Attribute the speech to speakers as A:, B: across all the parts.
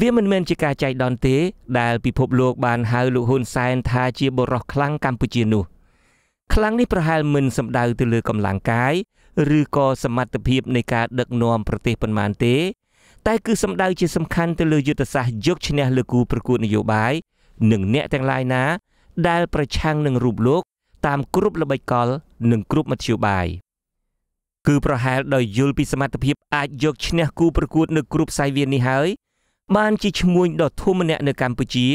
A: វាមិនមែនជាការចៃដន្យទេដែលពិភពលោកបានហៅលោកហ៊ុនសែនថាជាបរិសខ្លាំងកម្ពុជានោះខ្លាំងនេះប្រហែលមិនសំដៅទៅលើកម្លាំងកាយឬក៏សមត្ថភាពនៃការដឹកនាំប្រទេសប៉ុន្មានទេ តែគឺសំដៅជាសំខាន់ទៅលើយុទ្ធសាស្ត្រយកឈ្នះលើគូប្រកួតនយោបាយនិងអ្នកទាំងឡាយណា ដែល ប្រឆាំងនឹងរូបលោក តាមគ្រប់ល្បិចកល និងគ្រប់មធ្យោបាយគឺប្រហែលដោយយល់ពីសមត្ថភាពអាចយកឈ្នះគូប្រកួតនៅគ្រប់សាយវាននេះហើយបានជាឈ្មួញដ៏ធំម្នាក់នៅកម្ពុជា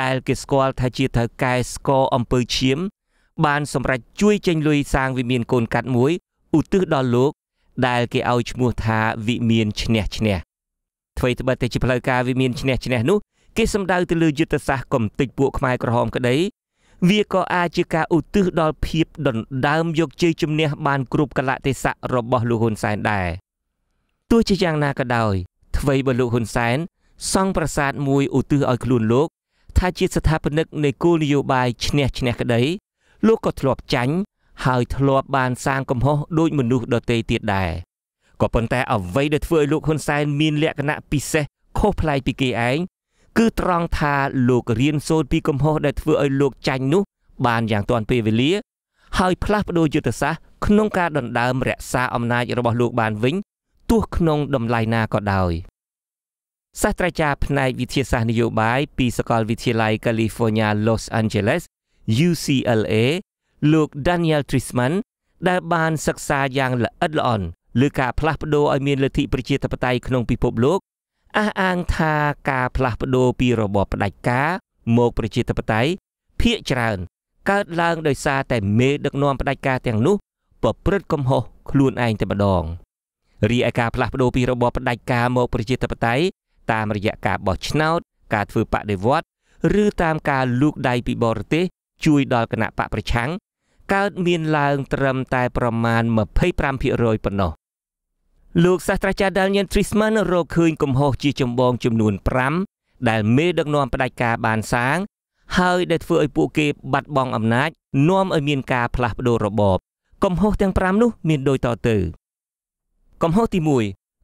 A: ដែលគេស្គាល់ថាជាត្រូវកែស្គរអំពើឈាមបានសម្រេចជួយចេញលុយសាងវិមានកូនកាត់មួយឧទ្ទិសដល់លោក ដែលគេឲ្យឈ្មោះថាវិមានឈ្នះឈ្នះអ្វីត្បិតតែជាផ្លូវការវិមានឈ្នះឈ្នះនោះគេសម្ដៅទៅលើយុទ្ធសាស្ត្រកំទេចពួកខ្មែរក្រហមក្តីវាក៏អាចជាការឧទ្ទិសដល់ភាពដណ្ដើមយកជ័យជំនះបានគ្រប់កលៈទេសៈរបស់លោកហ៊ុនសែនដែរទោះជាយ៉ាងណាក៏ដោយអ្វីបើលោកហ៊ុនសែនសង់ប្រាសាទមួយឧទ្ទិសឲ្យខ្លួនលោកថាជាស្ថាបនិកនៃគោលនយោបាយឈ្នះឈ្នះក្តីលោកក៏ធ្លាប់ចាញ់ហើយធ្លាប់បាន សាងកំហុសដូចមនុស្សដទៃទៀតដែរក៏ប៉ុន្តែអ្វីដែលធ្វើឲ្យលោកហ៊ុនសែនមានលក្ខណៈពិសេសខុសប្លែកពីគេឯងគឺត្រង់ថាលោករៀនសូត្រពីកំហុសដែលធ្វើឲ្យលោកចាញ់នោះ បានយ៉ាងទាន់ពេលវេលាហើយផ្លាស់ប្ដូរយុទ្ធសាស្ត្រក្នុងការដណ្ដើមរក្សាអំណាចរបស់លោកបានវិញទោះក្នុងតម្លៃណាក៏ដោយសាស្ត្រាចារ្យផ្នែកវិទ្យាសាស្ត្រនយោបាយពីសាកលវិទ្យាល័យ California Los Angeles UCLA លោក Daniel Trisman ដែលបានសិក្សាយ៉ាងល្អិតល្អន់លើការផ្លាស់ប្ដូរឲ្យមានលទ្ធិប្រជាធិបតេយ្យក្នុងពិភពលោកអះអាងថាការផ្លាស់ប្ដូរពីរបបផ្ដាច់ការមក ប្រជាធិបតេយ្យភាកច្រើន កើតឡើង ដោយសារ តែមេដឹកនាំផ្ដាច់ការទាំង នោះប្រព្រឹត្តកំហុសខ្លួនឯងតែម្ដងរីឯការផ្លាស់ប្ដូរពីរបបផ្ដាច់ការមក ប្រជាធិបតេយ្យតាមរយៈការបោះឆ្នោត ការធ្វើបដិវត្ត ឬតាមការលូកដៃពីបរទេស ជួយ ដល់គណៈបកប្រឆាំងកើតមានឡើងត្រឹមតែប្រមាណ25%ប៉ុណ្ណោះលោកសាស្ត្រាចារ្យ Daniel Trisman រកឃើញកំហុសជាចម្បងចំនួន5ដែលមេដឹកនាំផ្ដាច់ការបានសាងហើយដែលធ្វើឲ្យពួកគេបាត់បង់អំណាចនាំឲ្យមានការផ្លាស់ប្ដូររបបកំហុសទាំង5នោះ មានដូចតទៅកំហុសទី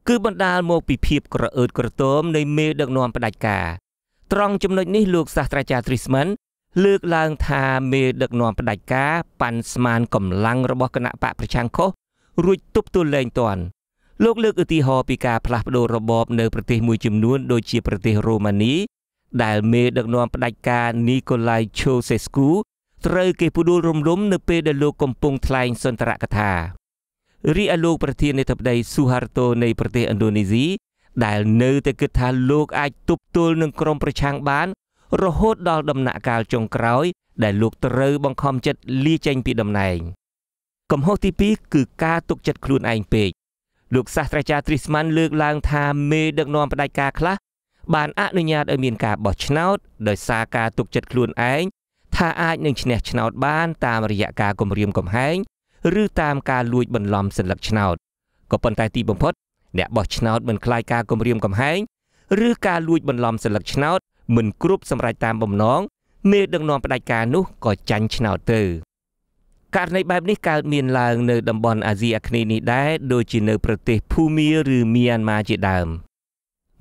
A: គឺបណ្ដាលមកពីភាពក្រអឺតក្រទមនៃមេដឹកនាំផ្ដាច់ការត្រង់ចំណុចនេះលោកសាស្ត្រាចារ្យ Trisman លើកឡើងថាមេដឹកនាំផ្ដាច់ការប៉ាន់ស្មានកម្លាំងរបស់គណៈបកប្រឆាំងខុសរួចទប់ទល់លែងតាន់លោកលើកឧទាហរណ៍ពីការផ្លាស់ប្ដូររបបនៅប្រទេសមួយចំនួនដូចជាប្រទេសរូម៉ានី ដែល មេ ដឹកនាំផ្ដាច់ការនីកូឡៃឈូសេស្គូត្រូវគេផ្ដួលរំលំនៅ ពេលដែលលោកកំពុងថ្លែង សន្ទរកថារីឯលោកប្រធានាធិបតីស៊ូហារតូនៃប្រទេសឥណ្ឌូនេស៊ីដែលនៅតែគិតថាលោកអាចទប់ទល់នឹងក្រុមប្រឆាំងបាន រហូតដល់ដំណាក់កាលចុងក្រោយ ដែលលោកត្រូវបង្ខំចិត្តលាចេញពីតំណែង កំហុសទី2គឺការទុកចិត្តខ្លួនឯងពេកលោកសាស្ត្រាចារ្យទ្រីស្មាន់លើកឡើងថាមេដឹកនាំផ្ដាច់ការខ្លះ បានអនុញ្ញាតឲ្យមានការបោះឆ្នោតដោយសារការទុកចិត្តខ្លួនឯងថាអាចនឹងឈ្នះឆ្នោត បានតាមរយៈការគម្រាមកំហែងឬតាមការលួចបន្លំសัญลักษณ์ឆ្នោតក៏ប៉ុន្តែទីបំផុត អ្នកបោះឆ្នោតមិនខ្លាចការគំរាមកំហែងឬការលួចបន្លំសัญลักษណ៍ឆ្នោតមិនគ្រប់សម្រាប់តាមបំណងមេដឹកនាំផ្ដាច់ការនោះក៏ចាញ់ឆ្នោតទៅករណីបែបនេះកើតមានឡើងនៅតំបន់អាស៊ីអាគ្នេយ៍នេះដែរដូចជានៅប្រទេសភូមាឬមីយ៉ាន់ម៉ាជាដើម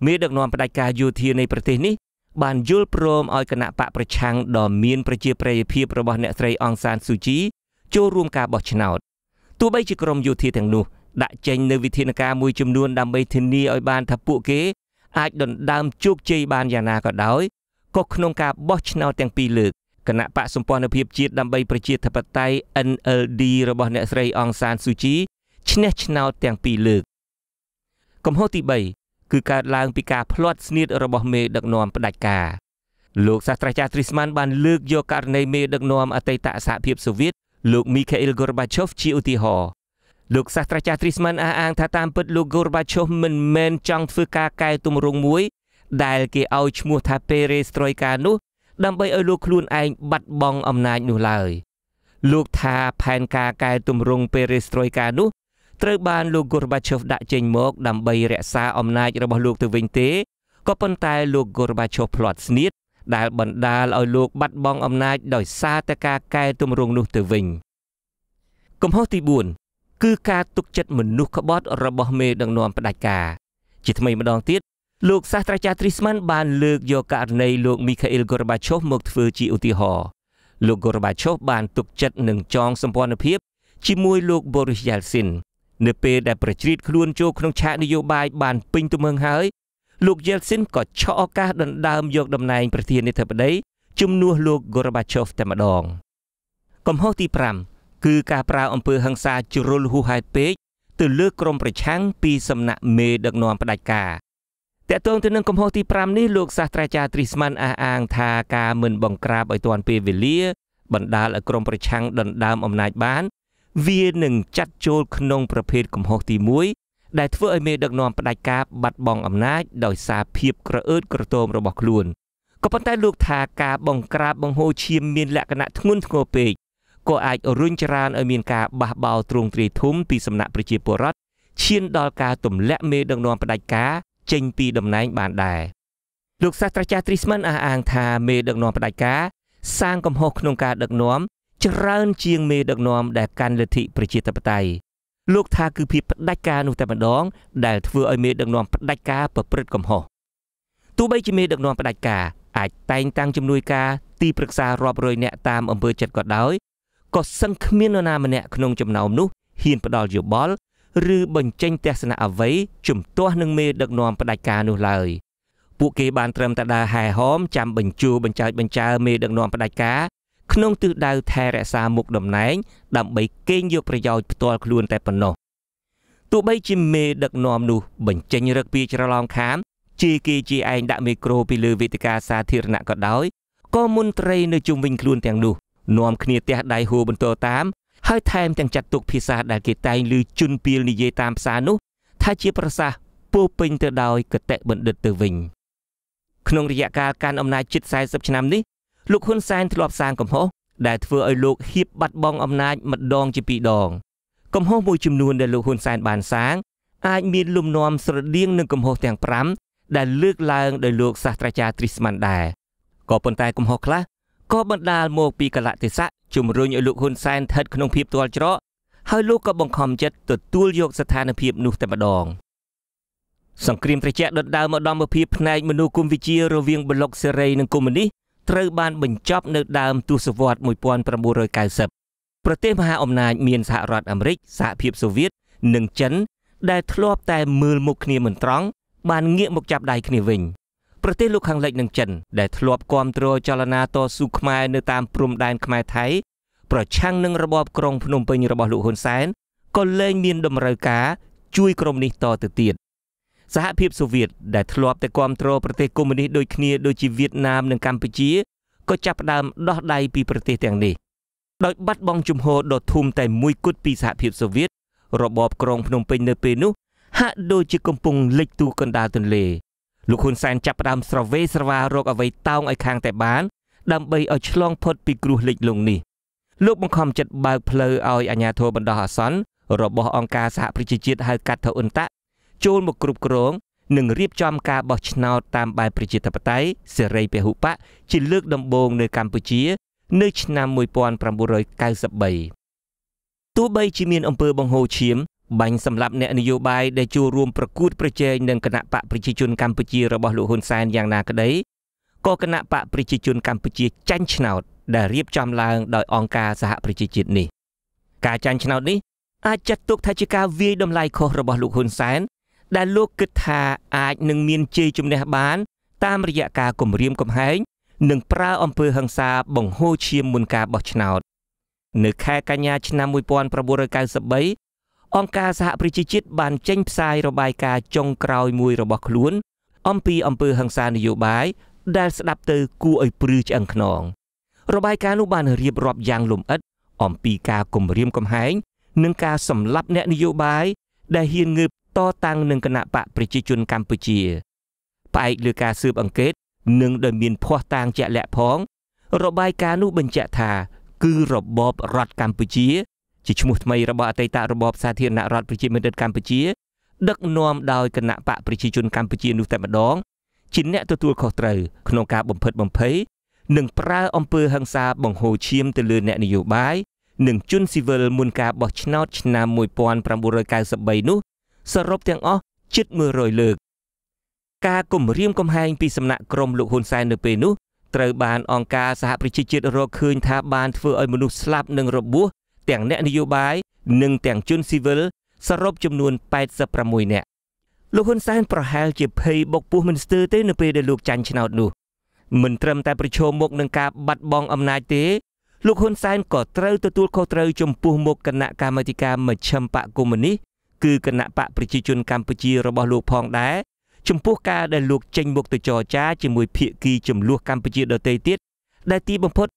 A: មេដឹកនាំផ្ដាច់ការយោធានៃប្រទេសនេះបានយល់ព្រមឲ្យគណៈបកប្រឆាំងដ៏មានប្រជាប្រិយភាពរបស់អ្នកស្រីអង្សានស៊ូជីចូលរួមការបោះឆ្នោតទោះបីជាក្រមយោធាទាំងនោះ ដាក់ចេញនូវវិធានការមួយចំនួនដើម្បីធានាឲ្យបានថាពួកគេអាចដណ្ដើមជោគជ័យបានយ៉ាងណាក៏ដោយក៏ក្នុងការបោះឆ្នោតទាំងពីរលើកគណៈបកសម្ព័ន្ធភាពជាតិដើម្បីប្រជាធិបតេយ្យ NLD របស់អ្នកស្រីអង្សានស៊ូជីឈ្នះឆ្នោតទាំងពីរលើកកំហុសទី3គឺកើតឡើង ពីការផ្លាត់ស្នៀតរបស់មេដឹកនាំផ្ដាច់ការលោកសាស្ត្រាចារ្យទ្រីស្មានបាន លើកយកករណីមេដឹកនាំអតីតសហភាពសូវៀតលោក Mikhail Gorbachev ជាឧទាហរណ៍លោកសាស្ត្រាចារ្យ Trisman អះអាងថាតាមពិតលោក Gorbachev មិនមែនចង់ធ្វើការកែទម្រង់មួយ ដែលគេឲ្យឈ្មោះថា Perestroika នោះ ដើម្បីឲ្យលោកខ្លួនឯងបាត់បង់អំណាចនោះឡើយលោកថាផែនការកែទម្រង់ Perestroika នោះត្រូវបានលោក Gorbachev ដាក់ចេញមកដើម្បីរក្សាអំណាចរបស់លោកទៅវិញទេក៏ប៉ុន្តែលោក Gorbachev ផ្លាត់ស្នៀតដែលបណ្ដាលឲ្យលោកបាត់បង់អំណាច ដោយសារតែការកែទម្រង់នោះទៅវិញកំហុសទី4គឺ ការទុកចិត្តមនុស្សក្បត់របស់មេដឹកនាំផ្ដាច់ការជាថ្មីម្ដងទៀតលោកសាស្ត្រាចារ្យទ្រីស្មាន់បាន លើកយកករណីលោក មីខាអ៊ីលកូរ៉ាបាឈូវមកធ្វើជាឧទាហរណ៍លោកកូរ៉ាបាឈូវបានទុកចិត្តនឹងចងសម្ព័ន្ធភាពជាមួយលោកបូរីសយ៉ាល់ស៊ីននៅពេលដែលប្រជ្រៀតខ្លួនចូលក្នុងឆាកនយោបាយបានពេញទំហឹងហើយលោកយេលស៊ីនក៏ឆក់ឱកាសដណ្ដើមយកតំណែង ប្រធានាធិបតីជំនួសលោកហ្គរបាឆូវតែម្ដងកំហុសទី5គឺ ការប្រើអំពើហិង្សាជ្រុលហួសហេតុពេកទៅលើក្រមប្រឆាំងពីសំណាក់មេដឹកនាំផ្ដាច់ការតកតងទៅនឹងកំហុសទី5នេះលោកសាស្ត្រាចារ្យត្រីស្មានអះអាង ថាការមិនបង្ក្រាបឲ្យទាន់ពេលវេលា បណ្ដាលឲ្យក្រមប្រឆាំងដណ្ដើមអំណាចបាន វានឹងចាត់ចូលក្នុងប្រភេទកំហុសទីដែលធ្វើឲ្យមេដឹកនាំផ្ដាច់ការបាត់បង់អំណាចដោយសារភាពក្រអឺតក្រទមរបស់ខ្លួនក៏ប៉ុន្តែលោកថាការបង្ក្រាបបង្ហូរឈាមមានលក្ខណៈធ្ងន់ធ្ងរពេកក៏អាចរុញច្រានឲ្យមានការបះបោរទ្រង់ទ្រាយធំពីសំណាក់ប្រជាពលរដ្ឋឈាន ដល់ការទម្លាក់មេដឹកនាំផ្ដាច់ការចេញពីតំណែងបានដែរលោកសាស្ត្រាចារ្យ Trisman អះអាង ថាមេដឹកនាំផ្ដាច់ការសាងកំហុសក្នុងការដឹកនាំ ច្រើនជាងមេដឹកនាំដែលកាន់លទ្ធិ ប្រជាធិបតេយ្យលោកថាគឺភាពផ្ដាច់ការនោះតែម្ដង ដែលធ្វើឲ្យមេដឹកនាំផ្ដាច់ការប្រព្រឹត្តកំហុសទោះបីជាមេដឹកនាំផ្ដាច់ការអាចតែងតាំងជំនួយការទីប្រឹក្សារាប់រយនាក់តាមអង្គើចិត្តក៏ដោយក៏សឹងគ្មាននរណា ម្នាក់ក្នុងចំណោមនោះហ៊ានផ្ដាល់យោបល់ ឬបញ្ចេញទស្សនៈអ្វីជំទាស់នឹងមេដឹកនាំផ្ដាច់ការនោះឡើយពួកគេបានត្រឹមតែដើរហែហោមចាំបញ្ជួបញ្ចើចបញ្ចើមេដឹកនាំផ្ដាច់ការក្នុងទិសដៅថែរក្សាមុខតំណែង ដើម្បីកេងយកប្រយោជន៍ផ្ទាល់ខ្លួនតែប៉ុណ្ណោះទោះបីជាមេដឹកនាំនោះបញ្ចេញរឹកពីច្រឡំខានជាគេជាឯងដាក់មីក្រូពីលើវេទិកាសាធារណៈក៏ដោយក៏មន្ត្រីនៅជុំវិញខ្លួនទាំងនោះ នាំគ្នាទះដៃហួរបន្តតាមហើយថែមទាំងចាត់ទុកភាសាដែលគេតែងឮជន់ពីលនិយាយតាមភាសានោះ ថាជាប្រសាសន៍ពោពេញទៅដោយកតេបណ្ឌិតទៅវិញក្នុងរយៈកាលកាន់អំណាចជិត40ឆ្នាំនេះលោកហ៊ុនសែនធ្លាប់សាងកំហុសដែលធ្វើឲ្យលោកហៀបបាត់បង់អំណាច ម្ដងជាពីរដងកំហុសមួយចំនួនដែលលោកហ៊ុនសែនបានសាងអាចមានលំនាំស្រដៀងនឹងកំហុសទាំង5ដែលលើកឡើងដោយលោកសាស្ត្រាចារ្យទ្រីស្មាន់ដែរក៏ប៉ុន្តែកំហុសខ្លះក៏បណ្ដាលមកពីកលៈទេសៈជំរុញឲ្យលោកហ៊ុនសែនស្ថិតក្នុងភាពទាល់ច្រកហើយលោកក៏បង្ខំចិត្តទទួលយកស្ថានភាពនោះតែម្ដងសង្គ្រាមត្រជាក់ដុតដាលមកដំភាពផ្នែកមនុស្សគុំវិជារវាងប្លុកសេរីនិងកុម្មុយនីសត្រូវបានបញ្ចប់នៅដើមទសវត្សរ៍1990ប្រទេសមហាអំណាចមានសហរដ្ឋអាមេរិកសហភាពសូវៀតនិងចិន ដែលធ្លាប់តែមើលមុខគ្នាមិនត្រង់បានងាកមកចាប់ដៃគ្នាវិញប្រទេសលោកខាងលិចនិងចិនដែលធ្លាប់គាំទ្រចលនាតស៊ូខ្មែរនៅតាមព្រំដែនខ្មែរថៃប្រឆាំងនឹងរបបក្រុងភ្នំពេញរបស់លោកហ៊ុនសែនក៏លែងមានដំណើរការជួយក្រុមនេះតទៅទៀតសហភាពសូវៀតដែលធ្លាប់តែគ្រប់គ្រងប្រទេសកុម្មុយនីសដូចគ្នាដូចជាវៀតណាមនិងកម្ពុជាក៏ចាប់ផ្ដើមដោះដៃពីប្រទេសទាំងនេះដោយបាត់បង់ជំហរដ៏ធំតែមួយគត់ពីសហភាពសូវៀតរបបក្រុងភ្នំពេញនៅពេលនោះហាក់ដូចជាកំពុងលិចទូកណ្ដាលទន្លេលោកហ៊ុនសែនចាប់ផ្ដើមស្រវេស្រវារកអ្វីតោងឲ្យខាងតែបានដើម្បីឲ្យឆ្លងផុតពីគ្រោះលិចលង់នេះលោកបង្ខំចិត្តបើកផ្លូវឲ្យអាញាធរបណ្ដោះអាសន្នរបស់អង្គការសហប្រជាជាតិហៅកាត់ថាអ៊ុនតាចូលមកគ្រប់គ្រង និងរៀបចំការបោះឆ្នោតតាមបែបប្រជាធិបតេយ្យសេរីពហុបក ជាលើកដំបូងនៅកម្ពុជា នៅឆ្នាំ1993ទោះបីជាមានអំពើបង្ហូរឈាមបាញ់សម្រាប់អ្នកនយោបាយដែលចូលរួមប្រកួតប្រជែងនឹងគណៈបកប្រជាជនកម្ពុជារបស់លោកហ៊ុនសែនយ៉ាងណាក្តីក៏គណៈបកប្រជាជនកម្ពុជាចាញ់ឆ្នោត ដែលរៀបចំឡើងដោយអង្គការសហប្រជាជាតិនេះការចាញ់ឆ្នោតនេះអាចចាត់ទុកថាជាការវាយតម្លៃខុសរបស់លោកហ៊ុនសែនដែលលោកគិតថាអាចនឹងមានជ័យជំនះបានតាមរយៈការគម្រាមកំហែងនិងប្រើអំពើហិង្សាបង្ហូរឈាមមុនការបោះឆ្នោតនៅខែកញ្ញាឆ្នាំ1993អង្គការសហប្រជាជាតិបានចេញផ្សាយរបាយការណ៍ចុងក្រោយមួយរបស់ខ្លួនអំពីអំពើហិង្សានយោបាយដែលស្ដាប់ទៅគួរឲ្យព្រឺឆ្អឹងខ្នងរបាយការណ៍នោះបានរៀបរាប់យ៉ាងលម្អិតអំពីការគំរាមកំហែងនិងការសម្លាប់អ្នកនយោបាយដែលហ៊ានងើបតតាំងនឹងគណៈបកប្រជាជនកម្ពុជាផ្អែកលើការស៊ើបអង្កេតនិងដែលមានភ័ស្តុតាងជាក់លាក់ផងរបាយការណ៍នោះបញ្ជាក់ថាគឺរបបរដ្ឋកម្ពុជាជាឈ្មោះថ្មីរបស់អតីតរបបសាធារណរដ្ឋប្រជាមានិតកម្ពុជាដឹកនាំដោយគណៈបកប្រជាជនកម្ពុជានោះតែម្ដង ជាអ្នកទទួលខុសត្រូវក្នុងការបំផិតបំភ័យនិងប្រើអំពើហិង្សាបង្ហូរឈាមទៅលើអ្នកនយោបាយនិងជនស៊ីវិលមុនការបោះឆ្នោតឆ្នាំ1993នោះសរុបទាំងអស់ជិត100លើក ការគំរាមកំហែងពីសំណាក់ក្រមលោកហ៊ុនសែននៅពេលនោះត្រូវបានអង្គការសហប្រជាជាតិរកឃើញថាបានធ្វើឲ្យមនុស្សស្លាប់និងរបួសទាំងអ្នកនយោបាយ និងទាំងជនស៊ីវិលសរុបចំនួន86នាក់លោកហ៊ុនសែនប្រហែលជាភ័យបុកពោះមិនស្ទើរទេ នៅពេលដែលលោកចាញ់ឆ្នោតនោះមិនត្រឹមតែប្រឈមមុខនឹងការបាត់បង់អំណាចទេលោកហ៊ុនសែនក៏ត្រូវទទួលខុសត្រូវចំពោះមុខគណៈកម្មាធិការមជ្ឈិមបកកុម្មុយនីសគឺគណៈបកប្រជាជនកម្ពុជារបស់លោក ផងដែរចំពោះការដែលលោកចេញមុខទៅចរចាជាមួយភៀកគីចំនួនកម្ពុជាដទៃទៀតដែលទីបំផុត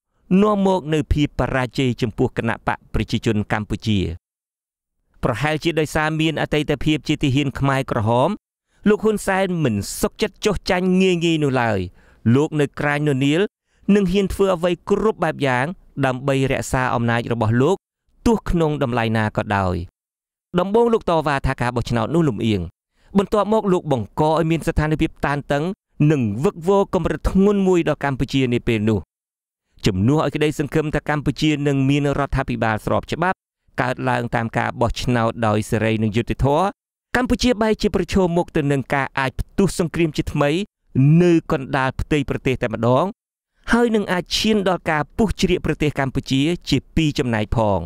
A: នាំមកនៅភាពបរាជ័យចំពោះគណៈបកប្រជាជនកម្ពុជាប្រហែលជាដោយសារមានអតីតភាពជាទាហានខ្មែរក្រហម លោកហ៊ុនសែនមិនសុខចិត្តចុះចាញ់ងាយងាយនោះឡើយលោកនៅក្រាញននីលនឹងហ៊ានធ្វើអ្វីគ្រប់បែបយ៉ាងដើម្បីរក្សាអំណាចរបស់លោកទោះក្នុងតម្លៃណាក៏ដោយដំបូងលោកតវ៉ាថាការបោះឆ្នោតនោះលំអៀងបន្ទាប់មកលោកបង្កឲ្យមានស្ថានភាពតានតឹងនិងវឹកវរកម្រិតធ្ងន់មួយដល់កម្ពុជានាពេលនោះជំនួសឲ្យក្តីសង្ឃឹមថាកម្ពុជានឹងមានរដ្ឋាភិបាលស្របច្បាប់កើតឡើងតាមការបោះឆ្នោតដោយសេរី និងយុត្តិធម៌កម្ពុជាបែរជាប្រឈមមុខទៅនឹងការអាចផ្ទុះសង្គ្រាមជាថ្មី នៅកណ្ដាលផ្ទៃប្រទេស តែម្ដង ហើយនឹងអាចឈាន ដល់ការពុះជ្រៀកប្រទេសកម្ពុជា ជាពីរចំណែកផង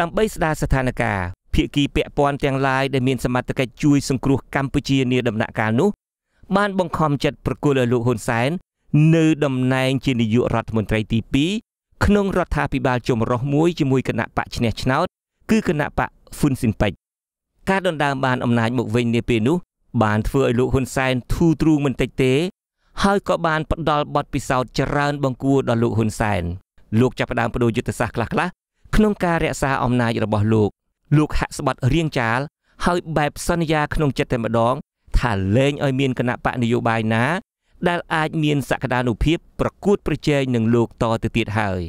A: ដើម្បីស្ដារស្ថានភាពភាគីពាក់ព័ន្ធទាំងឡាយដែលមានសមត្ថកិច្ចជួយសង្គ្រោះកម្ពុជានាដំណាក់កាលនោះ បានបង្ខំចិត្តប្រគល់ឲ្យលោកហ៊ុនសែននៅតំណែងជានាយករដ្ឋមន្ត្រីទី2ក្នុងរដ្ឋាភិបាលចម្រុះមួយជាមួយគណៈបកឈ្នះឆ្នោតគឺគណៈបកហ៊ុនស៊ីនពេចការដណ្ដើមបានអំណាចមកវិញនាពេលនោះបានធ្វើឲ្យលោកហ៊ុនសែនធូរទ្រូងមិនតិចទេហើយក៏បានផ្ដល់បទពិសោធន៍ច្រើនបង្គួរដល់លោកហ៊ុនសែនលោកចាប់ផ្ដើមបដូរយុទ្ធសាស្ត្រខ្លះៗក្នុងការរក្សាអំណាចរបស់លោកលោកហាក់ស្បាត់រៀងចាលហើយបែបសន្យាក្នុងចិត្តតែម្ដង ថាលែងឲ្យមានគណៈបកនយោបាយណា ដែលអាចមានសក្តានុភាពប្រកួត ប្រជែងនឹងលោកតទៅទៀតហើយ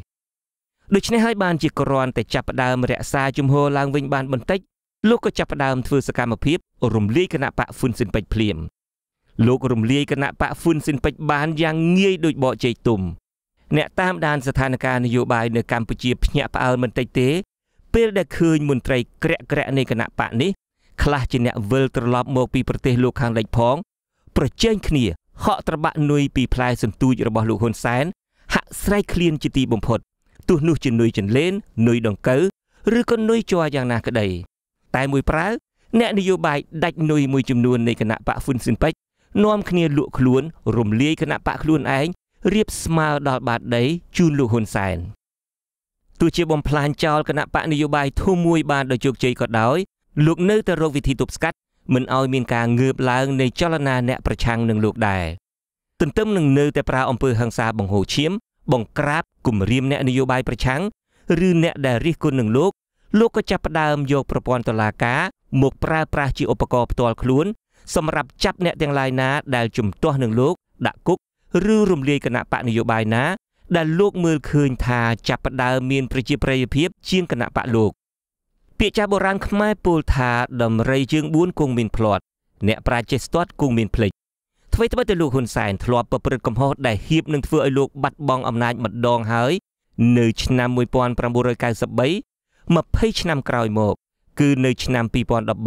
A: ដូច្នេះហើយបានជាគ្រាន់តែចាប់ផ្ដើមរក្សាជំហរឡើងវិញបានបន្តិចលោកក៏ចាប់ផ្ដើមធ្វើសកម្មភាពរំលាយគណៈបកហ្វុនស៊ិនពេជ្រភ្លាមលោករំលាយគណៈបកហ្វុនស៊ិនពេជ្របានយ៉ាងងាយដោយបកជ័យទុំអ្នកតាមដានស្ថានភាពនយោបាយនៅកម្ពុជាភ្ញាក់ផ្អើលមិនតិចទេពេលដែលឃើញមន្ត្រីក្រាក់ក្រាក់នៃគណៈបកនេះខ្លះជាអ្នកវិលត្រឡប់មកពីប្រទេសលោកខាងលិចផង ប្រជែងគ្នាហក់ត្របាក់នុយពីផ្លែសន្ទូចរបស់លោកហ៊ុនសែនហាក់ស្រែកឃ្លានជាទីបំផុតទោះនោះជានុយចិនលេននុយដង្កូវឬក៏នុយជ័រយ៉ាងណាក្តីតែមួយប្រើអ្នកនយោបាយដាច់នុយមួយចំនួននៃគណៈបកហ្វុនស៊ិនពេចនាំគ្នាលក់ខ្លួនរំលាយគណៈបកខ្លួនឯងរៀបស្មើដល់បាតដីជូនលោកហ៊ុនសែនទោះជាបំផ្លាញចោលគណៈបកនយោបាយធំមួយបានដោយជោគជ័យក៏ដោយលោកនៅតែរកវិធីទប់ស្កាត់មិនឲ្យមានការងើបឡើងនៃចលនាអ្នកប្រឆាំងនឹងលោកដែរទន្ទឹមនឹងនៅតែប្រើអំពើហិង្សាបង្ហូរឈាមបង្ក្រាបគំរាមអ្នកនយោបាយប្រឆាំងឬអ្នកដែលរិះគន់នឹងលោកលោកក៏ចាប់ផ្ដើមយកប្រព័ន្ធតុលាការ មកប្រើប្រាស់ជាឧបករណ៍ផ្ទាល់ខ្លួន សម្រាប់ចាប់អ្នកទាំងឡាយណាដែលជំទាស់នឹងលោកដាក់គុកឬរំលាយគណៈបកនយោបាយណាដែលលោកមើលឃើញថាចាប់ផ្ដើមមានប្រជាប្រិយភាពជាងគណៈបកលោកពាក្យចាស់បុរាណខ្មែរពោលថាដំរីជើង4គង់មានភ្លាត់អ្នកប្រាជ្ញចេះស្ទាត់គង់មានភ្លេចអ្វីត្បិតតែលោកហ៊ុនសែនធ្លាប់ប្រព្រឹត្តកំហុសដែលហៀបនឹងធ្វើឲ្យលោកបាត់បង់អំណាចម្ដងហើយ នៅឆ្នាំ1993 20ឆ្នាំក្រោយមក គឺនៅឆ្នាំ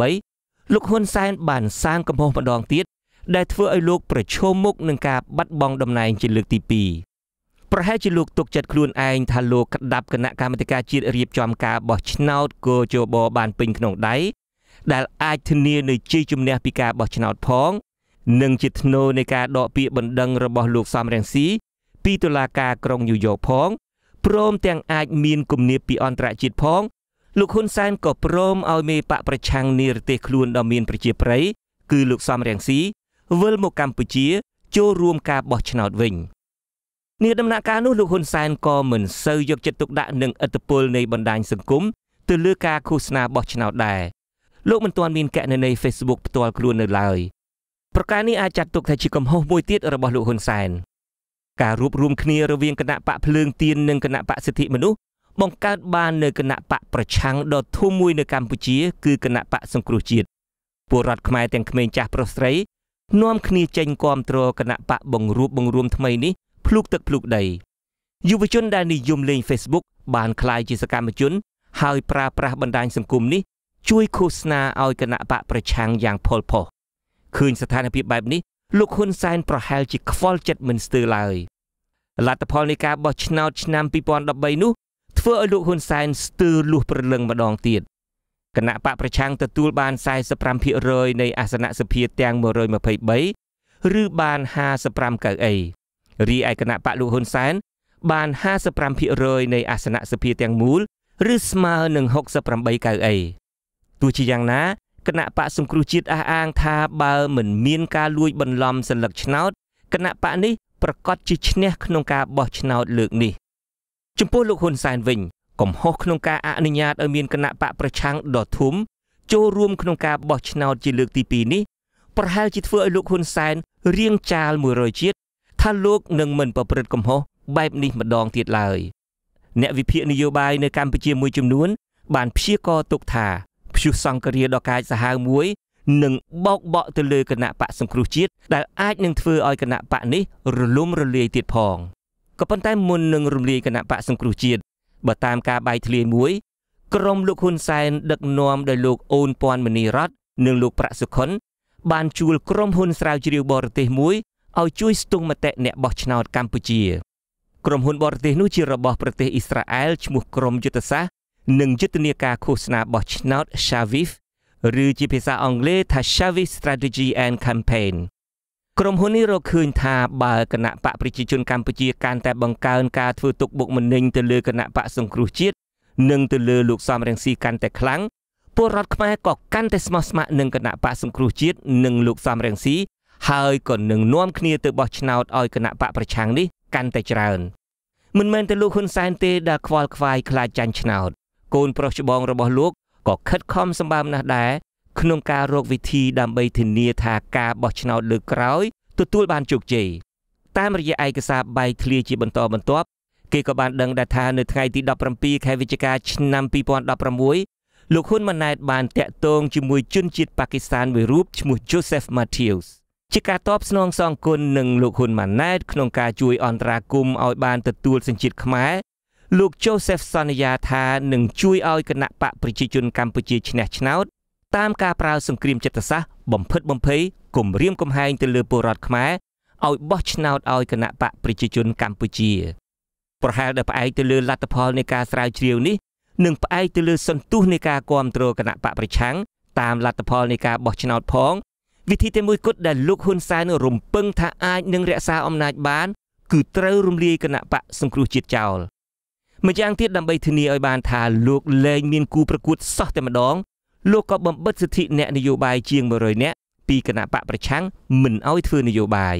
A: 2013លោកហ៊ុនសែនបានសាងកំហុសម្ដងទៀតដែលធ្វើឲ្យលោកប្រឈមមុខនឹងការបាត់បង់តំណែង ជាលើកទីប្រហែលជាលោកទុកចិត្តខ្លួនឯងថាលោកក្តាប់គណៈកម្មាធិការជាតិរៀបចំការបោះឆ្នោតគរជបបានពេញក្នុងដៃដែលអាចធានានៅជ័យជំនះពីការបោះឆ្នោតផងនិងជាធ្នូនៃការដកពាក្យបណ្ដឹងរបស់លោកសំរងស៊ីពីតុលាការក្រុងញូវយ៉កផងព្រមទាំងអាចមានគំនាបពីអន្តរជាតិផង លោកហ៊ុនសែនក៏ព្រមឲ្យមេបកប្រឆាំងនិរទេសខ្លួនដ៏មានប្រជាប្រិយគឺលោកសំរងស៊ីវិលមកកម្ពុជាចូលរួមការបោះឆ្នោតវិញ។នេះដំណាក់កាលនោះលោកហ៊ុនសែនក៏មិនសូវយកចិត្តទុកដាក់នឹងឥទ្ធិពលនៃបណ្ដាញសង្គមទៅលើការឃោសនាបោះឆ្នោតដែរលោកមិនទាន់មានកណន័យ Facebook ផ្ទាល់ខ្លួននៅឡើយប្រការនេះអាចចាត់ទុកថាជាកំហុសមួយទៀតរបស់លោកហ៊ុនសែនការរួបរวมគ្នារវាងគណៈបកភ្លើងទៀននិងគណៈបកសិទ្ធិមនុស្សបង្កើតបាននៅគណៈបកប្រឆាំងដ៏ធំមួយនៅកម្ពុជាគឺគណៈបកសង្គ្រោះជាតិពលរដ្ឋខ្មែរទាំងក្មេងចាស់ប្រុសស្រីនាំគ្នាចេញគាំទ្រគណៈបកបង្រួបបង្រួមថ្មីនេះភ្លុកទឹកភ្លុកដីយុវជនដែលនិយមលេង Facebook បានក្លាយជាសកម្មជន ហើយប្រើប្រាស់បណ្ដាញសង្គមនេះជួយឃោសនាឲ្យគណៈបកប្រឆាំងយ៉ាងផលផុសឃើញស្ថានភាពបែបនេះលោកហ៊ុនសែនប្រហែលជាខ្វល់ចិត្តមិនស្ទើរឡើយលទ្ធផលនៃការបោះឆ្នោតឆ្នាំ2013នោះ ធ្វើឲ្យលោកហ៊ុនសែនស្ទើរលុះព្រលឹងម្ដងទៀតគណៈបកប្រឆាំងទទួលបាន45%នៃអាសនៈសភាទាំង123ឬបាន55កៅអីរីឯគណៈបកលោកហ៊ុនសែនបាន55%នៃអាសនៈសភាទាំងមូលឬស្មើនឹង68កៅអីទោះជាយ៉ាងណាគណៈបកសង្គ្រោះជាតិអះអាង ថា បើមិនមានការលួចបន្លំសัญลักษณ์ឆ្នោតគណៈបកនេះប្រកាសជាឈ្នះក្នុងការបោះឆ្នោត លើកនេះចំពោះលោកហ៊ុនសែនវិញ កំហុសក្នុងការអនុញ្ញាតឲ្យមានគណៈបកប្រឆាំងដ៏ធំចូលរួម ក្នុងការបោះឆ្នោតជាលើកទី2នេះប្រហែលជាធ្វើឲ្យលោកហ៊ុនសែនរៀងចាល100ជាតិថាលោកនឹងមិនប្រព្រឹត្តកំហុសបែបនេះម្ដងទៀតឡើយអ្នកវិភាគនយោបាយនៅកម្ពុជាមួយចំនួនបានព្យាករទុកថាព្យុះសង្គ្រាមដ៏កាចសាហាវមួយនឹងបោកបក់ទៅលើគណៈបកសង្គ្រោះជាតិដែលអាចនឹងធ្វើឲ្យគណៈបកនេះរលំរលាយទៀតផងក៏ប៉ុន្តែមុននឹងរំលាយគណៈបកសង្គ្រោះជាតិបើតាមការបាយធ្លាយមួយ ក្រមលោកហ៊ុនសែនដឹកនាំដោយលោកអូនពាន់មនីរតនិងលោកប្រាក់សុខុនបានជួលក្រុមហ៊ុនស្រាវជ្រាវបរទេសមួយឲ្យជួយស្ទង់មតិអ្នកបោះឆ្នោតកម្ពុជា ក្រុមហ៊ុនបរទេសនោះជារបស់ប្រទេសអ៊ីស្រាអែលឈ្មោះក្រុមយុទ្ធសាស្ត្រនិងយុទ្ធនាការឃោសនាបោះឆ្នោត Shavif ឬជាភាសាអង់គ្លេសថា Shavif Strategy and Campaign ក្រុមហ៊ុននេះរកឃើញថាបើគណៈបកប្រជាជនកម្ពុជាកាន់តែបង្កើនការធ្វើទុកបុកម្នេញទៅលើគណៈបកសង្គ្រោះជាតិនិងទៅលើលោកសំរងស៊ីកាន់តែខ្លាំងពលរដ្ឋខ្មែរក៏កាន់តែស្មោះស្ម័គ្រនឹងគណៈបកសង្គ្រោះជាតិនិងលោកសំរងស៊ីហើយក៏នឹងនាំគ្នាទៅបោះឆ្នោតឲ្យគណៈបកប្រឆាំងនេះកាន់តែច្រើនមិនមែនតែលោកហ៊ុនសែនទេដែលខ្វល់ខ្វាយខ្លាចចាញ់ឆ្នោតកូនប្រុសច្បងរបស់លោកក៏ខិតខំសម្បើមណាស់ដែរក្នុងការរកវិធីដើម្បីធានាថាការបោះឆ្នោត លើកក្រោយទទួលបានជោគជ័យតាមរយៈឯកសារបាយធ្លាជាបន្តបន្ទាប់គេក៏បានដឹងដែរថានៅថ្ងៃទី17ខែវិច្ឆិកាឆ្នាំ2016លោកហ៊ុនម៉ាណែតបានតាក់ទងជាមួយជនជាតិប៉ាគីស្ថានមួយរូបឈ្មោះ Joseph Matthews ជាការតបស្នងសងគុណនឹងលោកហ៊ុនម៉ាណែតក្នុងការជួយអន្តរាគមន៍ឲ្យបានទទួលសញ្ជាតិខ្មែរលោក Joseph សន្យាថានឹងជួយឲ្យគណៈបកប្រជាជនកម្ពុជាឈ្នះឆ្នោតតាមការប្រើសង្គ្រាមចិត្តសាស្ត្របំផិតបំភ័យគំរាមកំហែងទៅលើពលរដ្ឋខ្មែរឲ្យបោះឆ្នោតឲ្យគណៈបកប្រជាជនកម្ពុជា ប្រហែលដែលផ្អែកទៅលើលទ្ធផលនៃការស្រាវជ្រាវនេះនឹងផ្អែកទៅលើសន្ទុះនៃការគ្រប់គ្រងគណៈបកប្រឆាំងតាមលទ្ធផលនៃការបោះឆ្នោតផងវិធីតែមួយគត់ដែលលោកហ៊ុនសែនរំពឹងថាអាចនឹងរក្សាអំណាចបាន គឺត្រូវរំលាយគណៈបកសង្គ្រោះជាតិចោលម្យ៉ាងទៀតដើម្បីធានាឲ្យបានថាលោកលែងមានគូប្រកួតសោះតែម្ដងលោកក៏បំបិតសិទ្ធិអ្នកនយោបាយជាង100នាក់ពីគណៈបកប្រឆាំងមិនឲ្យធ្វើនយោបាយ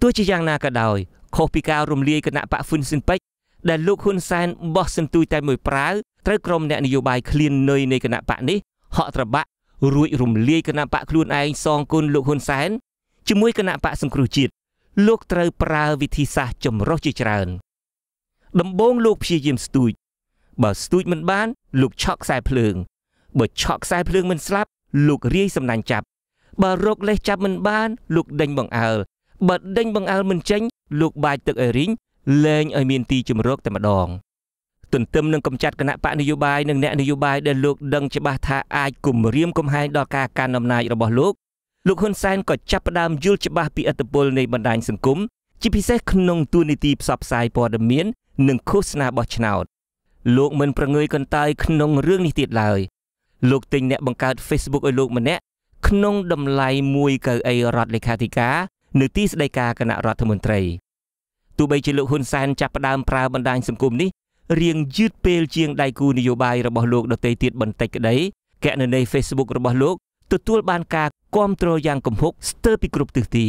A: ទោះជាយ៉ាងណាក៏ដោយខុសពីការរំលាយគណៈបកហ្វុនស៊ិនពេជ្រដែលលោកហ៊ុនសែនបោះសន្ទូចតែមួយប្រាវត្រូវក្រុមអ្នកនយោបាយឃ្លាននុយនៃគណៈបកនេះហក់ត្របាក់រួចរំលាយគណៈបកខ្លួនឯងសងគុណលោកហ៊ុនសែនជាមួយគណៈបកសង្គ្រោះជាតិលោកត្រូវ ប្រើវិធីសាស្ត្រចម្រុះជាច្រើនដំបងលោកព្យាយាមស្ទូចបើស្ទូចមិនបាន លោកឆក់ខ្សែភ្លើងបើឆក់ខ្សែភ្លើងមិនស្លាប់លោករាយសំណាញ់ចាប់បើរកលេសចាប់មិនបាន លោកដេញបង្អើលបើដេញបង្អើលមិនចេញ លោកបាយទឹកអេរីងលែងឲ្យមានទីជំរកតែម្ដងទន្ទឹមនឹងកម្ចាត់គណៈបកនយោបាយនិងអ្នកនយោបាយដែលលោកដឹងច្បាស់ថាអាចគំរាមកំហែងដល់ការកាន់អំណាចរបស់លោកលោកហ៊ុនសែនក៏ចាប់ផ្ដើមយល់ច្បាស់ពីឥទ្ធិពលនៃបណ្ដាញសង្គមជាពិសេសក្នុងទូនីតិផ្សព្វផ្សាយព័ត៌មាននិងឃោសនាបោះឆ្នោតលោកមិនប្រងើយកន្តើយក្នុងរឿងនេះទៀតឡើយលោកទិញអ្នកបង្កើត Facebook ឲ្យលោកម្នាក់ក្នុងតម្លៃ1កៅអីរដ្ឋលេខាធិការ នៅទីស្តីការគណៈរដ្ឋមន្ត្រីទោះបីជាលោកហ៊ុនសែនចាប់ផ្ដើមប្រើបណ្ដាញសង្គមនេះរៀងយឺតពេលជាងដៃគូនយោបាយរបស់លោកដតីទៀតបន្តិចក្តីគណនី Facebook របស់លោកទទួលបានការគ្រប់គ្រងយ៉ាងគំហុកស្ទើរពីគ្រប់ទិសទី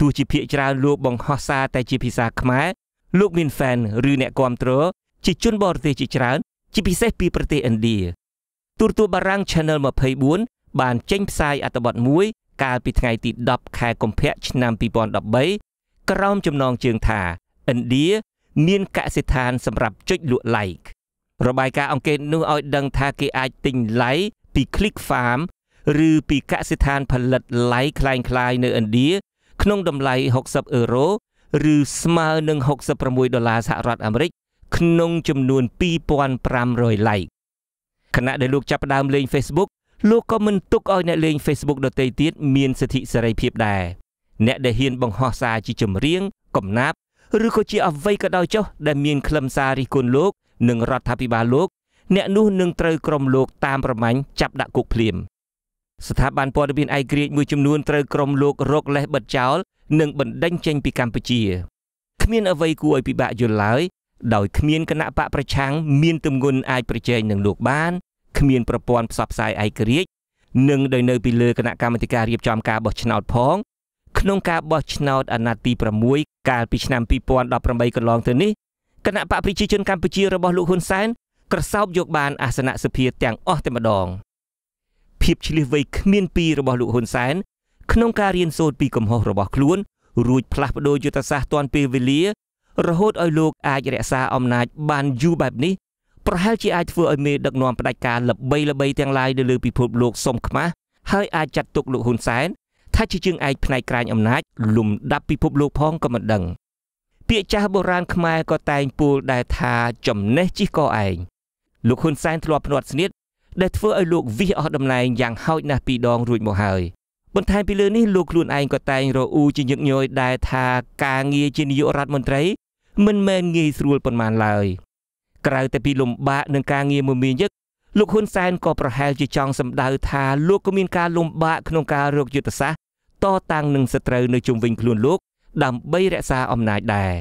A: ទោះជាភាកច្រើនលោកបង្ហោះសារតែជាភាសាខ្មែរលោកមាន fan ឬអ្នកគ្រប់គ្រងជាជនបរទេសជាច្រើនជាពិសេសពីប្រទេសឥណ្ឌាទូរទស្សន៍បារាំង Channel 24បានចេញផ្សាយអត្ថបទមួយ កាលពីថ្ងៃទី10ខែកុម្ភៈឆ្នាំ2013ក្រោមចំណងជើងថាឥណ្ឌាមានកសិដ្ឋានសម្រាប់ចុចលក់ like របាយការណ៍អង្គការនោះឲ្យដឹងថាគេអាចទិញ like ពី Click Farm ឬពីកសិដ្ឋានផលិត like คล้ายៗនៅឥណ្ឌាក្នុងតម្លៃ60អឺរ៉ូឬស្មើនឹង66ដុល្លារសហរដ្ឋអាមេរិក ក្នុងចំនួន2500 like ខណៈដែលលោកចាប់ផ្ដើមលេង Facebook លោកក៏មិនទុកឲ្យអ្នកលេង Facebook ដទៃទៀតមានសិទ្ធិសេរីភាពដែរអ្នកដែលហ៊ាន បង្ហោះសារជាចម្រៀងកំណាប់ឬក៏ជាអ្វីក៏ដោយចុះដែលមានខ្លឹមសាររិះគន់លោក និងរដ្ឋាភិបាលលោកអ្នកនោះនឹងត្រូវក្រុមលោកតាមប្រម៉ាញ់ចាប់ដាក់គុកភ្លាម ស្ថាប័នព័ត៌មានឯករាជ្យមួយចំនួនត្រូវក្រុមលោករកលេសបិទចោលនិងបណ្ដេញចេញពីកម្ពុជាគ្មានអ្វីគួរឲ្យពិបាកយល់ឡើយដោយគ្មានគណៈបកប្រឆាំងមានទំនុនអាចប្រជែងនឹងលោកបានគ្មានប្រព័ន្ធផ្សព្វផ្សាយឯករាជ្យនិងដោយនៅពីលើគណៈកម្មាធិការរៀបចំការបោះឆ្នោតផងក្នុងការបោះឆ្នោតអាណត្តិទី6កាលពីឆ្នាំ2018កន្លងទៅនេះគណៈបកប្រជាជនកម្ពុជារបស់លោកហ៊ុនសែនក្រសោបយកបានអាសនៈសភាទាំងអស់តែម្ដងភាពឆ្លៀសវៃគ្មានពីរបស់លោកហ៊ុនសែនក្នុងការរៀនសូត្រពីកំហុសរបស់ខ្លួន រួចផ្លាស់ប្ដូរយុទ្ធសាស្ត្រទាន់ពេលវេលា រហូតឲ្យលោកអាចរក្សាអំណាចបានយូរបែបនេះប្រហែលជាអាចធ្វើឲ្យមេដឹកនាំផ្ដាច់ការល្បីល្បីទាំងឡាយនៅលើពិភពលោកសុំខ្មាស់ហើយអាចចាត់ទុកលោកហ៊ុនសែនថាជាជើងឯកផ្នែកក្រាញអំណាចលំដាប់ពិភពលោកផងក៏មិនដឹងពាក្យចាស់បុរាណខ្មែរក៏តែងពោលដែរថាចំណេះជិះកឯងលោកហ៊ុនសែនធ្លាប់ភ្នាត់ស្នៀតដែលធ្វើឲ្យលោកវិះអស់ដំណែងយ៉ាងហោចណាស់ពីរដងរួចមកហើយបន្ថែមពីលើនេះលោកខ្លួនឯងក៏តែងរអ៊ូជាញឹកញយដែរថាការងារជានាយករដ្ឋមន្ត្រី មិនមែនងាយស្រួលប៉ុន្មានឡើយក្រៅតែពីលំបាកនឹងការងារមួយមានយឹកលោកហ៊ុនសែនក៏ប្រហែលជាចង់សម្ដៅថាលោកក៏មានការលំបាកក្នុងការរកយុទ្ធសាស្ត្រតតាំងនឹងសត្រូវនៅជុំវិញខ្លួនលោក ដើម្បីរក្សាអំណាចដែរ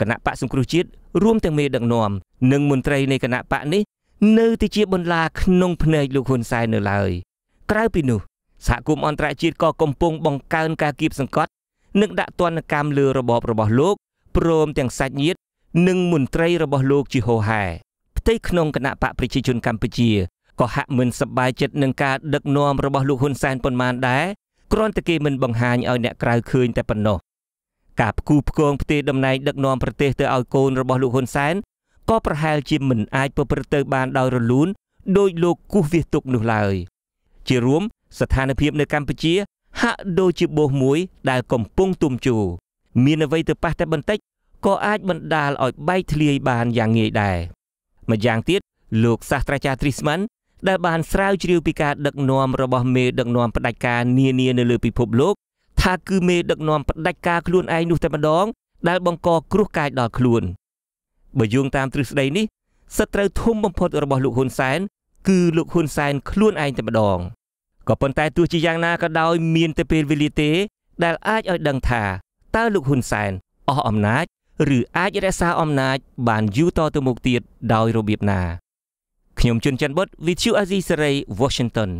A: គណៈបកសង្គ្រោះជាតិរួមទាំងមេដឹកនាំ និងមន្ត្រីនៃគណៈបកនេះ នៅតែជាបន្លាក្នុងភ្នែកលោកហ៊ុនសែននៅឡើយ ក្រៅពីនោះសហគមន៍អន្តរជាតិក៏កំពុងបង្កើនការគៀបសង្កត់និងដាក់ទណ្ឌកម្មលើរបបរបស់លោកព្រមទាំងសាច់ញាតិនិងមន្ត្រីរបស់លោកជាហោហែផ្ទៃក្នុងគណៈបកប្រជាជនកម្ពុជាក៏ហាក់មិនសប្បាយចិត្តនឹងការដឹកនាំរបស់លោកហ៊ុនសែនប៉ុន្មានដែរគ្រាន់តែគេមិនបង្ហាញឲ្យអ្នកក្រៅឃើញ តែប៉ុណ្ណោះការផ្គូផ្គងផ្ទេរតំណែងដឹកនាំប្រទេសទៅឲ្យកូនរបស់លោកហ៊ុនសែនក៏ប្រហែលជាមិនអាច ប្រព្រឹត្តទៅបានដោយរលូនដោយលោកគូសវាទុកនោះឡើយ ជារួមស្ថានភាពនៅកម្ពុជា ហាក់ដូចជាបោសមួយដែលកំពុងទំជួរមានអ្វីទៅប៉ះតែបន្តិចក៏អាចបណ្ដាលឲ្យបែកធ្លាយបានយ៉ាងងាយដែរម្យ៉ាងទៀតលោកសាស្ត្រាចារ្យទ្រីស្មាន់ដែលបានស្រាវជ្រាវពីការដឹកនាំរបស់មេ ដឹកនាំផ្ដាច់ការ នានានៅលើពិភពលោក ថាគឺមេដឹកនាំផ្ដាច់ការខ្លួនឯងនោះតែម្ដង ដែលបង្ក គ្រោះកាយដល់ខ្លួនបើយោងតាមទ្រឹស្ដីនេះសត្រូវធំបំផុតរបស់លោកហ៊ុនសែនគឺលោកហ៊ុនសែនខ្លួនឯងតែម្ដងក៏ប៉ុន្តែទោះជាយ៉ាងណាក៏ដោយ មានតែពេលវេលាទេដែលអាចឲ្យដឹងថាតើលោកហ៊ុនសែនអស់អំណាច ឬអាចរក្សាអំណាច បានយូរតទៅមុខទៀតដោយរបៀបណាខ្ញុំជួនច័ន្ទបុត Vithu Azisari Washington